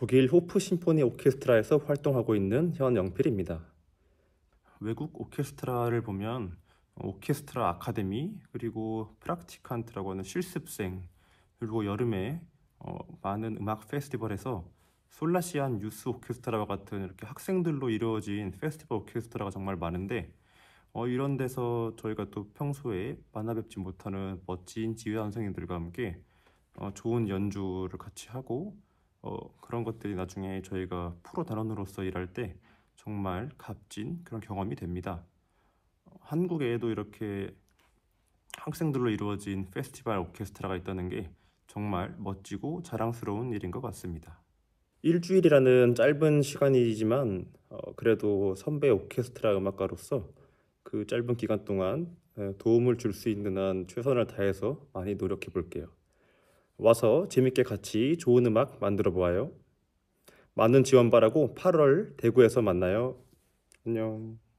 독일 호프 심포니 오케스트라에서 활동하고 있는 현 영필입니다. 외국 오케스트라를 보면 오케스트라 아카데미 그리고 프락티칸트라고 하는 실습생 그리고 여름에 어, 많은 음악 페스티벌에서 솔라시안 유스 오케스트라와 같은 이렇게 학생들로 이루어진 페스티벌 오케스트라가 정말 많은데 어, 이런 데서 저희가 또 평소에 만나뵙지 못하는 멋진 지휘 선생님들과 함께 어, 좋은 연주를 같이 하고 어, 그런 것들이 나중에 저희가 프로 단원으로서 일할 때 정말 값진 그런 경험이 됩니다. 한국에도 이렇게 학생들로 이루어진 페스티벌 오케스트라가 있다는 게 정말 멋지고 자랑스러운 일인 것 같습니다. 일주일이라는 짧은 시간이지만 어, 그래도 선배 오케스트라 음악가로서 그 짧은 기간 동안 도움을 줄 수 있는 한 최선을 다해서 많이 노력해 볼게요. 와서 재밌게 같이 좋은 음악 만들어 보아요. 많은 지원 바라고 8월 대구에서 만나요. 안녕.